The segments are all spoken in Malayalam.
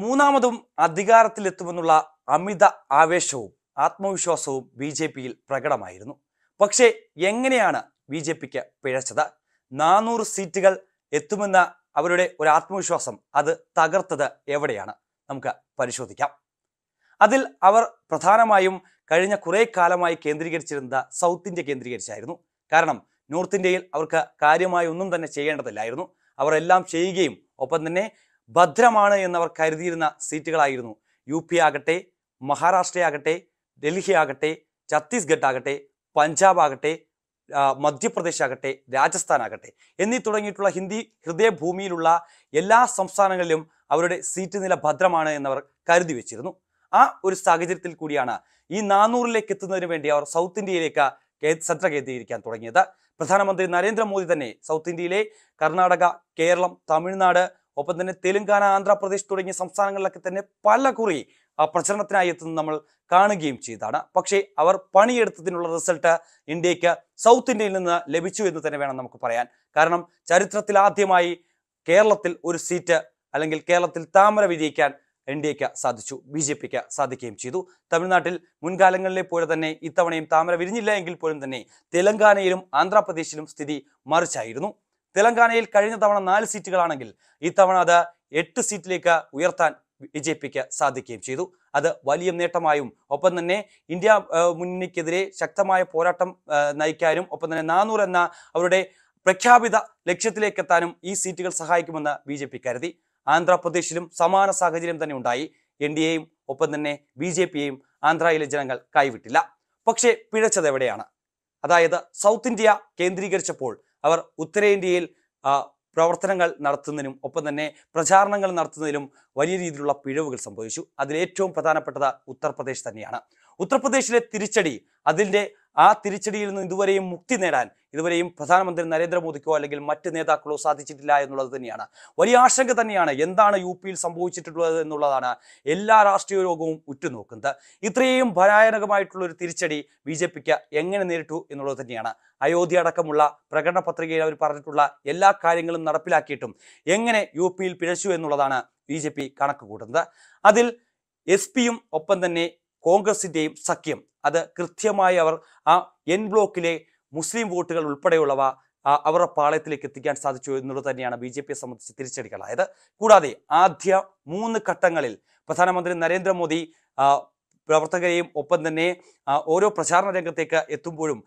മൂന്നാമതും അധികാരത്തിലെത്തുമെന്നുള്ള അമിത ആവേശവും ആത്മവിശ്വാസവും ബി ജെ പിയിൽ പ്രകടമായിരുന്നു പക്ഷേ എങ്ങനെയാണ് ബി ജെ പിക്ക് പിഴച്ചത് നാനൂറ് സീറ്റുകൾ എത്തുമെന്ന അവരുടെ ഒരു ആത്മവിശ്വാസം അത് തകർത്തത് എവിടെയാണ് നമുക്ക് പരിശോധിക്കാം അതിൽ അവർ പ്രധാനമായും കഴിഞ്ഞ കുറേ കാലമായി കേന്ദ്രീകരിച്ചിരുന്നത് സൗത്ത് ഇന്ത്യ കേന്ദ്രീകരിച്ചായിരുന്നു കാരണം നോർത്ത് ഇന്ത്യയിൽ അവർക്ക് കാര്യമായി ഒന്നും തന്നെ ചെയ്യേണ്ടതില്ലായിരുന്നു അവർ എല്ലാം ചെയ്യുകയും ഒപ്പം തന്നെ ഭദ്രമാണ് എന്നവർ കരുതിയിരുന്ന സീറ്റുകളായിരുന്നു യു പി ആകട്ടെ മഹാരാഷ്ട്രയാകട്ടെ ഡൽഹി ആകട്ടെ ഛത്തീസ്ഗഡ് ആകട്ടെ പഞ്ചാബ് ആകട്ടെ മധ്യപ്രദേശ് ആകട്ടെ രാജസ്ഥാൻ ആകട്ടെ എന്നീ തുടങ്ങിയിട്ടുള്ള ഹിന്ദി ഹൃദയഭൂമിയിലുള്ള എല്ലാ സംസ്ഥാനങ്ങളിലും അവരുടെ സീറ്റ് നില ഭദ്രമാണ് എന്നവർ കരുതി വെച്ചിരുന്നു ആ ഒരു സാഹചര്യത്തിൽ കൂടിയാണ് ഈ നാനൂറിലേക്ക് എത്തുന്നതിന് വേണ്ടി അവർ സൗത്ത് ഇന്ത്യയിലേക്ക് ശ്രദ്ധ കേന്ദ്രീകരിക്കാൻ തുടങ്ങിയത് പ്രധാനമന്ത്രി നരേന്ദ്രമോദി തന്നെ സൗത്ത് ഇന്ത്യയിലെ കർണാടക കേരളം തമിഴ്നാട് ഒപ്പം തന്നെ തെലുങ്കാന ആന്ധ്രാപ്രദേശ് തുടങ്ങിയ സംസ്ഥാനങ്ങളിലൊക്കെ തന്നെ പല കുറി പ്രചരണത്തിനായി എത്തുന്നത് നമ്മൾ കാണുകയും ചെയ്താണ് പക്ഷേ അവർ പണിയെടുത്തതിനുള്ള റിസൾട്ട് ഇന്ത്യക്ക് സൗത്ത് ഇന്ത്യയിൽ നിന്ന് ലഭിച്ചു എന്ന് തന്നെ വേണം നമുക്ക് പറയാൻ കാരണം ചരിത്രത്തിൽ ആദ്യമായി കേരളത്തിൽ ഒരു സീറ്റ് അല്ലെങ്കിൽ കേരളത്തിൽ താമര വിജയിക്കാൻ എക്ക് സാധിച്ചു ബി ജെ പിക്ക് സാധിക്കുകയും ചെയ്തു തമിഴ്നാട്ടിൽ മുൻകാലങ്ങളിലെ പോലെ തന്നെ ഇത്തവണയും താമര വിരിഞ്ഞില്ല എങ്കിൽ പോലും തന്നെ തെലങ്കാനയിലും ആന്ധ്രാപ്രദേശിലും സ്ഥിതി മറിച്ചായിരുന്നു തെലങ്കാനയിൽ കഴിഞ്ഞ തവണ നാല് സീറ്റുകളാണെങ്കിൽ ഇത്തവണ അത് എട്ട് സീറ്റിലേക്ക് ഉയർത്താൻ ബി ജെ പിക്ക് സാധിക്കുകയും ചെയ്തു അത് വലിയ നേട്ടമായും ഒപ്പം തന്നെ ഇന്ത്യ മുന്നണിക്കെതിരെ ശക്തമായ പോരാട്ടം നയിക്കാനും ഒപ്പം തന്നെ നാനൂറ് എന്ന അവരുടെ പ്രഖ്യാപിത ലക്ഷ്യത്തിലേക്കെത്താനും ഈ സീറ്റുകൾ സഹായിക്കുമെന്ന് ബി ജെ പി കരുതി ആന്ധ്രാപ്രദേശിലും സമാന സാഹചര്യം തന്നെ ഉണ്ടായി എൻ ഡി എയും ഒപ്പം തന്നെ ബി ജെ പിയെയും ആന്ധ്രയിലെ ജനങ്ങൾ കൈവിട്ടില്ല പക്ഷേ പിഴച്ചത് എവിടെയാണ് അതായത് സൗത്ത് ഇന്ത്യ കേന്ദ്രീകരിച്ചപ്പോൾ അവർ ഉത്തരേന്ത്യയിൽ പ്രവർത്തനങ്ങൾ നടത്തുന്നതിനും ഒപ്പം തന്നെ പ്രചാരണങ്ങൾ നടത്തുന്നതിലും വലിയ രീതിയിലുള്ള പിഴവുകൾ സംഭവിച്ചു അതിലേറ്റവും പ്രധാനപ്പെട്ടത് ഉത്തർപ്രദേശ് തന്നെയാണ് ഉത്തർപ്രദേശിലെ തിരിച്ചടി അതിൻ്റെ ആ തിരിച്ചടിയിൽ നിന്ന് ഇതുവരെയും മുക്തി നേടാൻ ഇതുവരെയും പ്രധാനമന്ത്രി നരേന്ദ്രമോദിക്കോ അല്ലെങ്കിൽ മറ്റ് നേതാക്കളോ സാധിച്ചിട്ടില്ല എന്നുള്ളത് തന്നെയാണ് വലിയ ആശങ്ക തന്നെയാണ് എന്താണ് യു പിയിൽ സംഭവിച്ചിട്ടുള്ളത് എന്നുള്ളതാണ് എല്ലാ രാഷ്ട്രീയ ലോകവും ഉറ്റുനോക്കുന്നത് ഇത്രയും ഭയാനകമായിട്ടുള്ള ഒരു തിരിച്ചടി ബി ജെ പിക്ക് എങ്ങനെ നേരിട്ടു എന്നുള്ളത് തന്നെയാണ് അയോധ്യ അടക്കമുള്ള പ്രകടന പത്രികയിൽ അവർ പറഞ്ഞിട്ടുള്ള എല്ലാ കാര്യങ്ങളും നടപ്പിലാക്കിയിട്ടും എങ്ങനെ യു പിയിൽ പിഴച്ചു എന്നുള്ളതാണ് ബി ജെ പി കണക്ക് കൂട്ടുന്നത് അതിൽ എസ് പിയും ഒപ്പം തന്നെ കോൺഗ്രസിൻ്റെയും സഖ്യം അത് കൃത്യമായി അവർ ആ എൻ ബ്ലോക്കിലെ മുസ്ലിം വോട്ടുകൾ ഉൾപ്പെടെയുള്ളവ അവരുടെ പാളയത്തിലേക്ക് എത്തിക്കാൻ സാധിച്ചു എന്നുള്ളത് തന്നെയാണ് ബി ജെ പിയെ സംബന്ധിച്ച് തിരിച്ചടികൾ അതായത് കൂടാതെ ആദ്യ മൂന്ന് ഘട്ടങ്ങളിൽ പ്രധാനമന്ത്രി നരേന്ദ്രമോദി പ്രവർത്തകരെയും ഒപ്പം തന്നെ ഓരോ പ്രചാരണ രംഗത്തേക്ക് എത്തുമ്പോഴും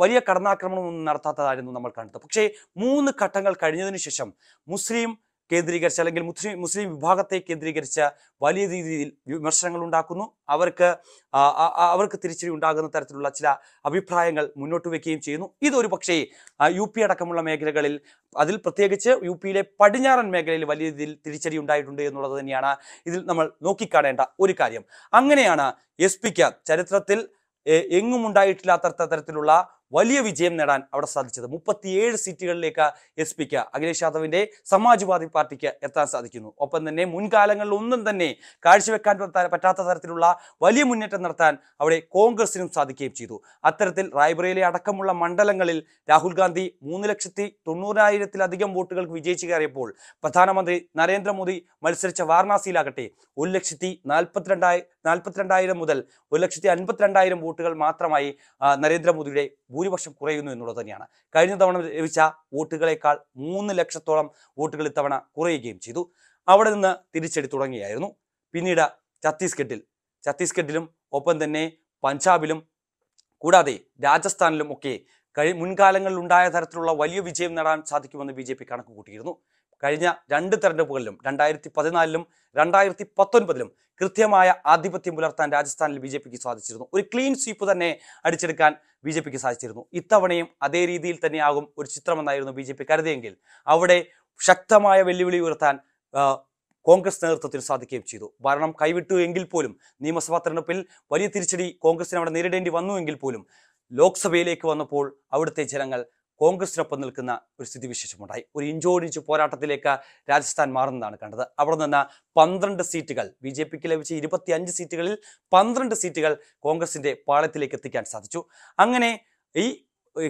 വലിയ കടന്നാക്രമണമൊന്നും നടത്താത്തതായിരുന്നു നമ്മൾ കണ്ടത് പക്ഷേ മൂന്ന് ഘട്ടങ്ങൾ കഴിഞ്ഞതിന് ശേഷം മുസ്ലിം കേന്ദ്രീകരിച്ച് അല്ലെങ്കിൽ മുസ്ലിം മുസ്ലിം വിഭാഗത്തെ കേന്ദ്രീകരിച്ച് വലിയ രീതിയിൽ വിമർശനങ്ങൾ ഉണ്ടാക്കുന്നു അവർക്ക് അവർക്ക് തിരിച്ചടി ഉണ്ടാകുന്ന തരത്തിലുള്ള ചില അഭിപ്രായങ്ങൾ മുന്നോട്ട് വയ്ക്കുകയും ചെയ്യുന്നു ഇതൊരു പക്ഷേ യു പി അടക്കമുള്ള മേഖലകളിൽ അതിൽ പ്രത്യേകിച്ച് യു പിയിലെ പടിഞ്ഞാറൻ മേഖലയിൽ വലിയ രീതിയിൽ തിരിച്ചടി ഉണ്ടായിട്ടുണ്ട് എന്നുള്ളത് തന്നെയാണ് ഇതിൽ നമ്മൾ നോക്കിക്കാണേണ്ട ഒരു കാര്യം അങ്ങനെയാണ് എസ് പിക്ക് ചരിത്രത്തിൽ എങ്ങും ഉണ്ടായിട്ടില്ലാത്ത തരത്തിലുള്ള വലിയ വിജയം നേടാൻ അവിടെ സാധിച്ചത് മുപ്പത്തിയേഴ് സീറ്റുകളിലേക്ക് എസ് പിക്ക് അഖിലേഷ് യാദവിന്റെ സമാജ്വാദി പാർട്ടിക്ക് എത്താൻ സാധിക്കുന്നു ഒപ്പം തന്നെ മുൻകാലങ്ങളിൽ ഒന്നും തന്നെ കാഴ്ചവെക്കാൻ പറ്റാത്ത തരത്തിലുള്ള വലിയ മുന്നേറ്റം നടത്താൻ അവിടെ കോൺഗ്രസിനും സാധിക്കുകയും ചെയ്തു അത്തരത്തിൽ റായ്ബറയിലെ അടക്കമുള്ള മണ്ഡലങ്ങളിൽ രാഹുൽ ഗാന്ധി മൂന്ന് ലക്ഷത്തി തൊണ്ണൂറായിരത്തിലധികം വോട്ടുകൾക്ക് വിജയിച്ചു കയറിയപ്പോൾ പ്രധാനമന്ത്രി നരേന്ദ്രമോദി മത്സരിച്ച വാരണാസിയിലാകട്ടെ ഒരു ലക്ഷത്തി നാൽപ്പത്തിരണ്ടായി നാൽപ്പത്തിരണ്ടായിരം മുതൽ ഒരു ലക്ഷത്തി അൻപത്തിരണ്ടായിരം വോട്ടുകൾ മാത്രമായി നരേന്ദ്രമോദിയുടെ ഭൂരിപക്ഷം കുറയുന്നു എന്നുള്ളത് തന്നെയാണ് കഴിഞ്ഞ തവണ ലഭിച്ച വോട്ടുകളേക്കാൾ മൂന്ന് ലക്ഷത്തോളം വോട്ടുകൾ ഇത്തവണ കുറയുകയും ചെയ്തു അവിടെ നിന്ന് തിരിച്ചടി തുടങ്ങിയായിരുന്നു പിന്നീട് ഛത്തീസ്ഗഡിൽ ഛത്തീസ്ഗഡിലും ഒപ്പം തന്നെ പഞ്ചാബിലും കൂടാതെ രാജസ്ഥാനിലും ഒക്കെ കഴി ഉണ്ടായ തരത്തിലുള്ള വലിയ വിജയം നേടാൻ സാധിക്കുമെന്ന് ബി ജെ പി കണക്ക് കൂട്ടിയിരുന്നു കഴിഞ്ഞ രണ്ട് തെരഞ്ഞെടുപ്പുകളിലും രണ്ടായിരത്തി പതിനാലിലും രണ്ടായിരത്തി പത്തൊൻപതിലും കൃത്യമായ ആധിപത്യം പുലർത്താൻ രാജസ്ഥാനിൽ ബി ജെ പിക്ക് സാധിച്ചിരുന്നു ഒരു ക്ലീൻ സ്വീപ്പ് തന്നെ അടിച്ചെടുക്കാൻ ബി ജെ പിക്ക് സാധിച്ചിരുന്നു ഇത്തവണയും അതേ രീതിയിൽ തന്നെയാകും ഒരു ചിത്രമെന്നായിരുന്നു ബി ജെ പി കരുതിയെങ്കിൽ അവിടെ ശക്തമായ വെല്ലുവിളി ഉയർത്താൻ കോൺഗ്രസ് നേതൃത്വത്തിന് സാധിക്കുകയും ചെയ്തു ഭരണം കൈവിട്ടു എങ്കിൽ പോലും നിയമസഭാ തെരഞ്ഞെടുപ്പിൽ വലിയ തിരിച്ചടി കോൺഗ്രസിന് അവിടെ നേരിടേണ്ടി വന്നു എങ്കിൽ പോലും ലോക്സഭയിലേക്ക് വന്നപ്പോൾ അവിടുത്തെ ജനങ്ങൾ കോൺഗ്രസിനൊപ്പം നിൽക്കുന്ന ഒരു സ്ഥിതിവിശേഷമുണ്ടായി ഒരു ഇഞ്ചോടിഞ്ച് പോരാട്ടത്തിലേക്ക് രാജസ്ഥാൻ മാറുന്നതാണ് കണ്ടത് അവിടെ നിന്ന് പന്ത്രണ്ട് സീറ്റുകൾ ബി ജെ പിക്ക് ലഭിച്ച ഇരുപത്തിയഞ്ച് സീറ്റുകളിൽ പന്ത്രണ്ട് സീറ്റുകൾ കോൺഗ്രസിന്റെ പാളയത്തിലേക്ക് എത്തിക്കാൻ സാധിച്ചു അങ്ങനെ ഈ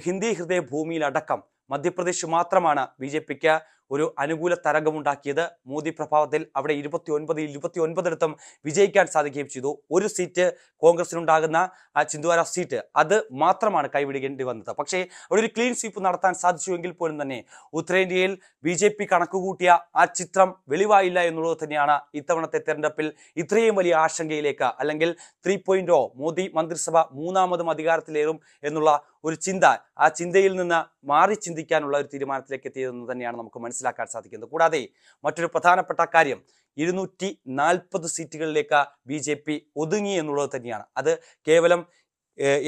ഹിന്ദി ഹൃദയ ഭൂമിയിലടക്കം മധ്യപ്രദേശ് മാത്രമാണ് ബി ജെ പിക്ക് ഒരു അനുകൂല തരംഗമുണ്ടാക്കിയത് മോദി പ്രഭാവത്തിൽ അവിടെ ഇരുപത്തി ഒൻപത് ഇരുപത്തി ഒൻപതിടത്തും വിജയിക്കാൻ സാധിക്കുകയും ചെയ്തു ഒരു സീറ്റ് കോൺഗ്രസിനുണ്ടാകുന്ന ആ ചിന്തുവാര സീറ്റ് അത് മാത്രമാണ് കൈവിടേണ്ടി വന്നത് പക്ഷേ അവിടെ ഒരു ക്ലീൻ സ്വീപ്പ് നടത്താൻ സാധിച്ചുവെങ്കിൽ പോലും തന്നെ ഉത്തരേന്ത്യയിൽ ബി ജെ പി കണക്കുകൂട്ടിയ ആ ചിത്രം വെളിവായില്ല എന്നുള്ളത് തന്നെയാണ് ഇത്തവണത്തെ തെരഞ്ഞെടുപ്പിൽ ഇത്രയും വലിയ ആശങ്കയിലേക്ക് അല്ലെങ്കിൽ ത്രീ പോയിന്റ് മോദി മന്ത്രിസഭ മൂന്നാമതും അധികാരത്തിലേറും എന്നുള്ള ഒരു ചിന്ത ആ ചിന്തയിൽ നിന്ന് മാറി ചിന്തിക്കാനുള്ള ഒരു തീരുമാനത്തിലേക്ക് എത്തിയതെന്ന് തന്നെയാണ് നമുക്ക് മനസ്സിലാക്കാൻ സാധിക്കുന്നത് കൂടാതെ മറ്റൊരു പ്രധാനപ്പെട്ട കാര്യം ഇരുന്നൂറ്റി നാൽപ്പത് സീറ്റുകളിലേക്ക് ബി ജെ പി ഒതുങ്ങി എന്നുള്ളത് തന്നെയാണ് അത് കേവലം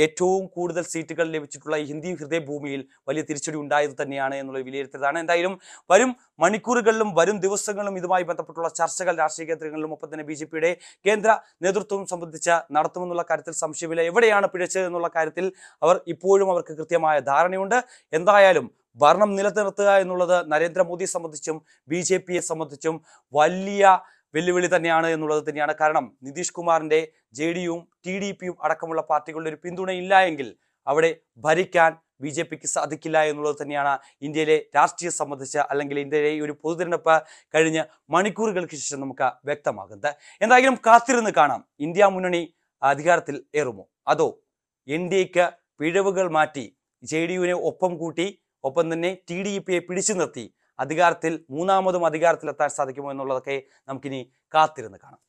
ഏറ്റവും കൂടുതൽ സീറ്റുകൾ ലഭിച്ചിട്ടുള്ള ഹിന്ദി ഹൃദയഭൂമിയിൽ വലിയ തിരിച്ചടി ഉണ്ടായത് തന്നെയാണ് എന്നുള്ള വിലയിരുത്തലാണ് എന്തായാലും വരും മണിക്കൂറുകളിലും വരും ദിവസങ്ങളിലും ഇതുമായി ബന്ധപ്പെട്ടുള്ള ചർച്ചകൾ രാഷ്ട്രീയ കേന്ദ്രങ്ങളിലും ഒപ്പം തന്നെ ബി ജെ പിയുടെ കേന്ദ്ര നേതൃത്വം സംബന്ധിച്ച് നടത്തുമെന്നുള്ള കാര്യത്തിൽ സംശയമില്ല എവിടെയാണ് പിഴച്ചത് എന്നുള്ള കാര്യത്തിൽ അവർ ഇപ്പോഴും അവർക്ക് കൃത്യമായ ധാരണയുണ്ട് എന്തായാലും ഭരണം നിലനിർത്തുക എന്നുള്ളത് നരേന്ദ്രമോദിയെ സംബന്ധിച്ചും ബി ജെ പിയെ സംബന്ധിച്ചും വലിയ വെല്ലുവിളി തന്നെയാണ് എന്നുള്ളത് തന്നെയാണ് കാരണം നിതീഷ് കുമാറിന്റെ ജെ ഡിയും ടി ഡി പിയും അടക്കമുള്ള പാർട്ടികളുടെ ഒരു പിന്തുണയില്ല എങ്കിൽ അവിടെ ഭരിക്കാൻ ബി ജെ പിക്ക് സാധിക്കില്ല എന്നുള്ളത് തന്നെയാണ് ഇന്ത്യയിലെ രാഷ്ട്രീയം സംബന്ധിച്ച് അല്ലെങ്കിൽ ഇന്ത്യയിലെ ഈ ഒരു പൊതുതെരഞ്ഞെടുപ്പ് കഴിഞ്ഞ് മണിക്കൂറുകൾക്ക് ശേഷം നമുക്ക് വ്യക്തമാകുന്നത് എന്തായാലും കാത്തിരുന്ന് കാണാം ഇന്ത്യ മുന്നണി അധികാരത്തിൽ ഏറുമോ അതോ എൻ ഡി എക്ക് പിഴവുകൾ മാറ്റി ജെ ഡി യുവിനെ ഒപ്പം കൂട്ടി ഒപ്പം തന്നെ ടി ഡി പിയെ പിടിച്ചു നിർത്തി അധികാരത്തിൽ മൂന്നാമതും അധികാരത്തിലെത്താൻ സാധിക്കുമോ എന്നുള്ളതൊക്കെ നമുക്കിനി കാത്തിരുന്ന് കാണാം